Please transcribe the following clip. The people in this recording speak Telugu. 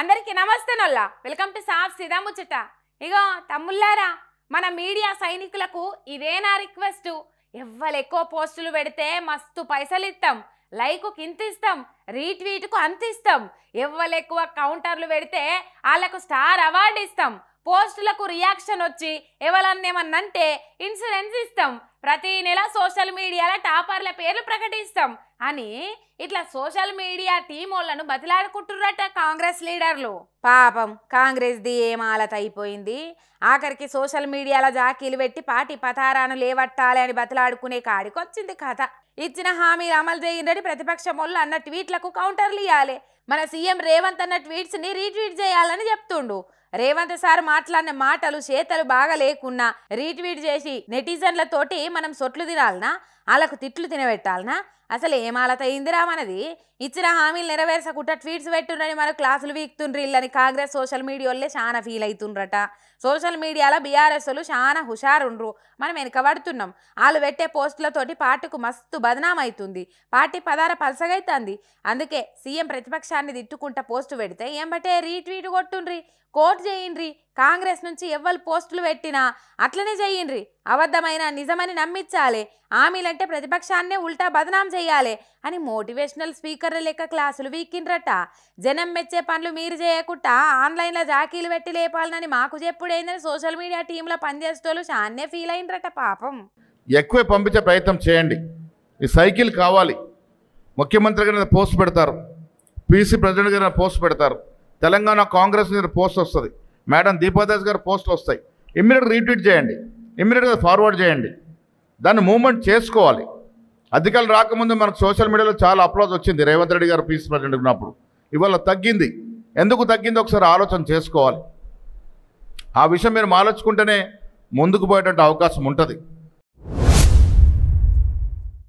అందరికీ నమస్తే నొల్ల వెల్కమ్ టు సాఫ్ సీదా ఇగో తమ్ముళ్ళారా మన మీడియా సైనికులకు ఇదేనా రిక్వెస్ట్ ఎవ్వరు ఎక్కువ పోస్టులు పెడితే మస్తు పైసలు ఇస్తాం లైక్ ఇంత ఇస్తాం రీట్వీట్కు అంత ఇస్తాం ఎవ్వరు ఎక్కువ కౌంటర్లు పెడితే వాళ్ళకు స్టార్ అవార్డు ఇస్తాం పోస్టులకు రియాక్షన్ వచ్చి ఎవరన్నా ఏమన్నంటే ఇన్సూరెన్స్ ఇస్తాం ప్రతి నెల సోషల్ మీడియాలో టాపర్ల పేర్లు ప్రకటిస్తాం అని ఇట్లా సోషల్ మీడియా టీం వాళ్ళను బతిలాడుకుంటుర్రట కాంగ్రెస్ లీడర్లు పాపం కాంగ్రెస్ది ఏమాలత అయిపోయింది ఆఖరికి సోషల్ మీడియాలో జాకీలు పెట్టి పార్టీ పతారాను లేవట్టాలి అని బతిలాడుకునే వచ్చింది కథ ఇచ్చిన హామీలు అమలు చేయండి ప్రతిపక్ష మొల్లు అన్న ట్వీట్లకు కౌంటర్లు ఇవ్వాలి మన సీఎం రేవంత్ అన్న ట్వీట్స్ని రీట్వీట్ చేయాలని చెప్తుండు రేవంత్ సార్ మాట్లాడిన మాటలు చేతలు బాగా లేకున్నా రీట్వీట్ చేసి నెటిజన్లతోటి మనం సొట్లు తినాలనా వాళ్ళకు తిట్లు తినబెట్టాలనా అసలు ఏమాలత అయిందిరా మనది ఇచ్చిన హామీలు నెరవేర్చకుండా ట్వీట్స్ పెట్టుండ్రని మనకు క్లాసులు వీక్తుండ్రి ఇల్లని కాంగ్రెస్ సోషల్ మీడియాలే చాలా ఫీల్ అవుతుండ్రట సోషల్ మీడియాలో వాళ్ళు చాలా హుషారుండ్రు మనం వెనకబడుతున్నాం వాళ్ళు పెట్టే పోస్టులతోటి పార్టీకు మస్తు బదనాం అవుతుంది పార్టీ పదార పలసగైతుంది అందుకే సీఎం ప్రతిపక్షాన్ని తిట్టుకుంటా పోస్టు పెడితే ఏంబటే రీట్వీట్ కొట్టుండ్రి కోర్టు చేయండ్రి కాంగ్రెస్ నుంచి ఎవ్వరు పోస్టులు పెట్టినా అట్లనే చేయండ్రి అబద్ధమైన నిజమని నమ్మించాలి హామీలంటే ప్రతిపక్షాన్నే ఉల్టా బదనాం చేయాలి చేయాలి అని మోటివేషనల్ స్పీకర్లు లెక్క క్లాసులు వీక్కిండ్రట జనం మెచ్చే పనులు మీరు చేయకుండా ఆన్లైన్లో జాకీలు పెట్టి లేపాలని మాకు ఏందని సోషల్ మీడియా టీంలో పనిచేస్తూ చాన్నే ఫీల్ అయిండ్రట పాపం ఎక్కువే పంపించే ప్రయత్నం చేయండి ఈ సైకిల్ కావాలి ముఖ్యమంత్రి గారి పోస్ట్ పెడతారు పీసీ ప్రెసిడెంట్ గారి పోస్ట్ పెడతారు తెలంగాణ కాంగ్రెస్ మీద పోస్ట్ వస్తుంది మేడం దీపాదాస్ గారు పోస్ట్ వస్తాయి ఇమ్మీడియట్గా రీట్వీట్ చేయండి ఇమ్మీడియట్గా ఫార్వర్డ్ చేయండి దాన్ని మూమెంట్ చేసుకోవాలి అధికారులు రాకముందు మనకు సోషల్ మీడియాలో చాలా అప్లోజ్ వచ్చింది రేవంత్ రెడ్డి గారు పీస్ ప్రెసిడెంట్ ఉన్నప్పుడు ఇవాళ తగ్గింది ఎందుకు తగ్గింది ఒకసారి ఆలోచన చేసుకోవాలి ఆ విషయం మీరు ఆలోచుకుంటేనే ముందుకు పోయేటువంటి అవకాశం ఉంటుంది